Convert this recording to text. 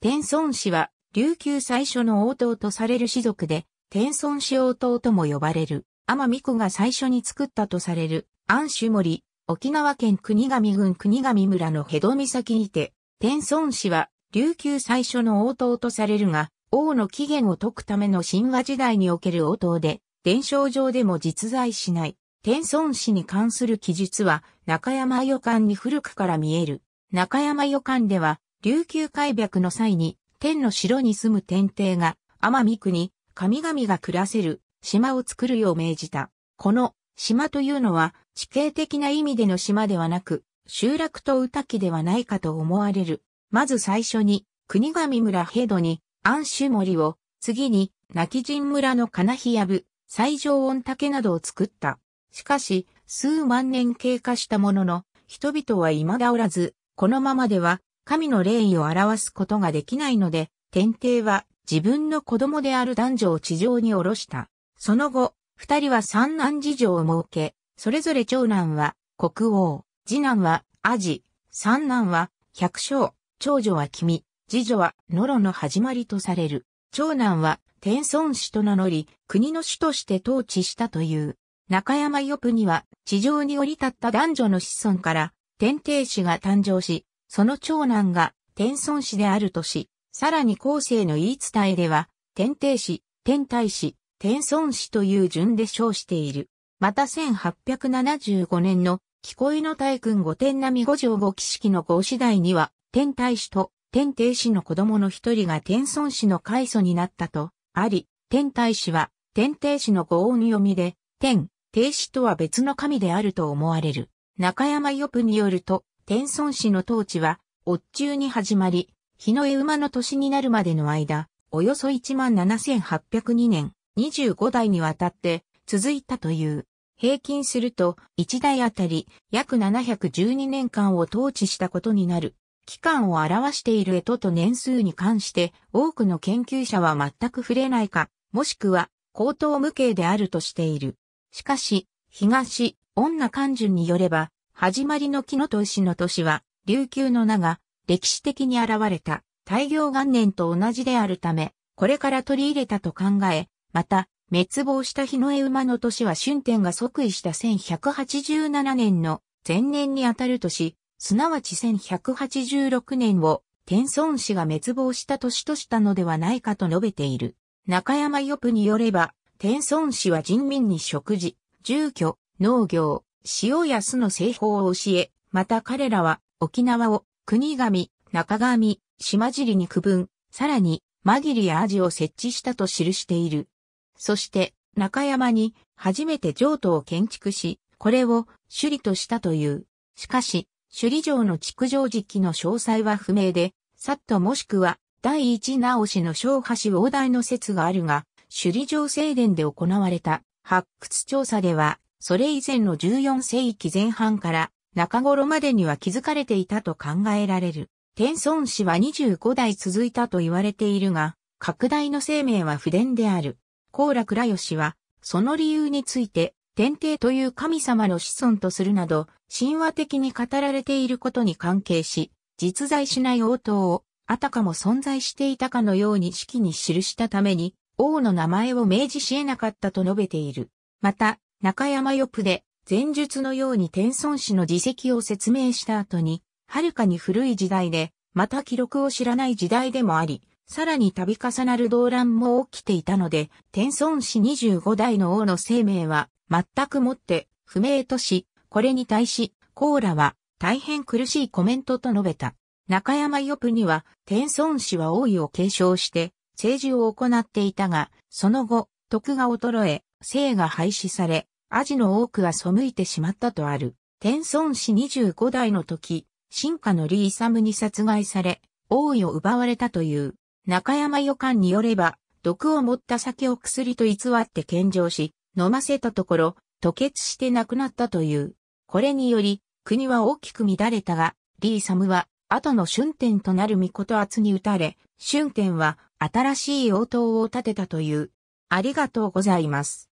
天孫氏は、琉球最初の応答とされる氏族で、天孫氏応答とも呼ばれる、天美子が最初に作ったとされる、安守森、沖縄県国神郡国神村のヘド岬にて、天孫氏は、琉球最初の応答とされるが、王の起源を解くための神話時代における応答で、伝承上でも実在しない。天孫氏に関する記述は、中山予感に古くから見える。中山予感では、琉球開闢の際に、天の城に住む天帝が、天三国、神々が暮らせる島を作るよう命じた。この島というのは地形的な意味での島ではなく、集落と歌きではないかと思われる。まず最初に、国神村ヘドに、安守森を、次に、泣き人村の金日やぶ、最上温竹などを作った。しかし、数万年経過したものの、人々は未だおらず、このままでは神の霊意を表すことができないので、天帝は自分の子供である男女を地上に下ろした。その後、二人は三男事情を設け、それぞれ長男は国王、次男はアジ、三男は百姓、長女は君、次女はノロの始まりとされる。長男は天孫氏と名乗り、国の主として統治したという。中山よぷには地上に降り立った男女の子孫から天帝氏が誕生し、その長男が天孫子であるとし、さらに後世の言い伝えでは、天帝子、天太子、天孫子という順で称している。また1875年の聞こえの大君五天並五条五騎式の五次第には、天太子と天帝子の子供の一人が天孫子の開祖になったと、あり、天太子は天帝子の五音読みで、天、帝子とは別の神であると思われる。中山よぷによると、天孫氏の統治は、越中に始まり、日の絵馬の年になるまでの間、およそ17,802年、25代にわたって続いたという。平均すると、1代あたり約712年間を統治したことになる。期間を表している絵とと年数に関して多くの研究者は全く触れないか、もしくは高等無形であるとしている。しかし、東、女漢順によれば、始まりの木の年の年は、琉球の名が歴史的に現れた大陽元年と同じであるため、これから取り入れたと考え、また、滅亡した日の絵馬の年は春天が即位した1187年の前年にあたる年、すなわち1186年を天孫氏が滅亡した年としたのではないかと述べている。中山よくによれば、天孫氏は人民に食事、住居、農業、塩安の製法を教え、また彼らは沖縄を国神、中神、島尻に区分、さらに、マギリやアジを設置したと記している。そして、中山に初めて城都を建築し、これを首里としたという。しかし、首里城の築城時期の詳細は不明で、さっともしくは第一直しの小橋王大の説があるが、首里城正殿で行われた発掘調査では、それ以前の14世紀前半から中頃までには築かれていたと考えられる。天孫氏は25代続いたと言われているが、拡大の生命は不伝である。高楽ら義は、その理由について、天帝という神様の子孫とするなど、神話的に語られていることに関係し、実在しない応答を、あたかも存在していたかのように式に記したために、王の名前を明示し得なかったと述べている。また、中山よくで、前述のように天孫氏の自責を説明した後に、はるかに古い時代で、また記録を知らない時代でもあり、さらに度重なる動乱も起きていたので、天孫氏25代の王の生命は、全くもって不明とし、これに対し、コーラは大変苦しいコメントと述べた。中山よプには、天孫氏は王位を継承して、政治を行っていたが、その後、徳が衰え、姓が廃止され、アジの多くは背いてしまったとある。天孫氏25代の時、進化のリーサムに殺害され、王位を奪われたという。中山予感によれば、毒を持った酒を薬と偽って献上し、飲ませたところ、吐血して亡くなったという。これにより、国は大きく乱れたが、リーサムは、後の春天となる御事と厚に打たれ、春天は新しい応答を立てたという。ありがとうございます。